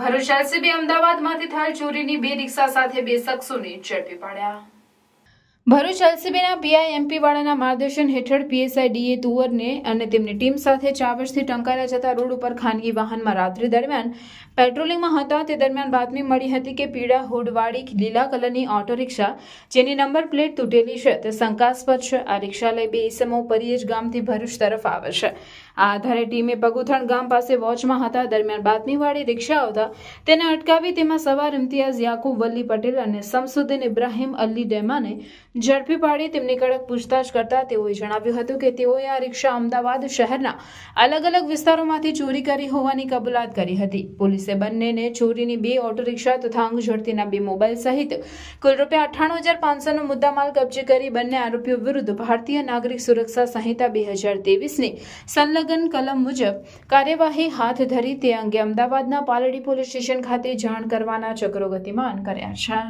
Bharuch LCB અમદાવાદમાંથી થયેલ ચોરીની બે રિક્ષા સાથે બે શખ્સોને ઝડપી પાડ્યા ભરૂચ એલસીબીના પીઆઈએમપી વાળાના માર્ગદર્શન હેઠળ પીએસઆઈ ડીએ તુવરને અને તેમની ટીમ સાથે ચાવર્સથી ટંકાયા જતા રોડ ઉપર ખાનગી વાહનમાં રાત્રિ દરમિયાન પેટ્રોલિંગમાં હતા તે દરમિયાન બાતમી મળી હતી કે પીળા હુડવાળી લીલા કલરની ઓટો રિક્ષા જેની નંબર પ્લેટ તૂટેલી છે તે શંકાસ્પદ છે આ રિક્ષા લઈ બે ઈસમો પરિયેજ ગામથી ભરૂચ તરફ આવે છે આ આધારે ટીમે પગુથણ ગામ પાસે વોચમાં હતા દરમિયાન બાતમીવાળી રિક્ષા આવતા તેને અટકાવી તેમાં સવાર ઇમ્તિયાઝ યાકુબ વલ્લી પટેલ અને સમસુદ્દીન ઇબ્રાહીમ અલી ડેમાને ઝડપી પાડી તેમની કડક પૂછતાછ કરતા તેઓએ જણાવ્યું હતું કે તેઓએ આ રિક્ષા અમદાવાદ શહેરના અલગ અલગ વિસ્તારોમાંથી ચોરી કરી હોવાની કબૂલાત કરી હતી પોલીસે બંનેને ચોરીની બે ઓટો રિક્ષા તથા અંગ ઝડતીના બે મોબાઈલ સહિત કુલ રૂપિયા અઠ્ઠાણું હજાર પાંચસોનો મુદ્દામાલ કબજે કરી બંને આરોપીઓ વિરુદ્ધ ભારતીય નાગરિક સુરક્ષા સંહિતા બે હજાર તેવીસની સંલગ્ન લગન કલમ મુજબ કાર્યવાહી હાથ ધરી તે અંગે અમદાવાદના પાલડી પોલીસ સ્ટેશન ખાતે જાણ કરવાના ચક્રો ગતિમાન કર્યા છે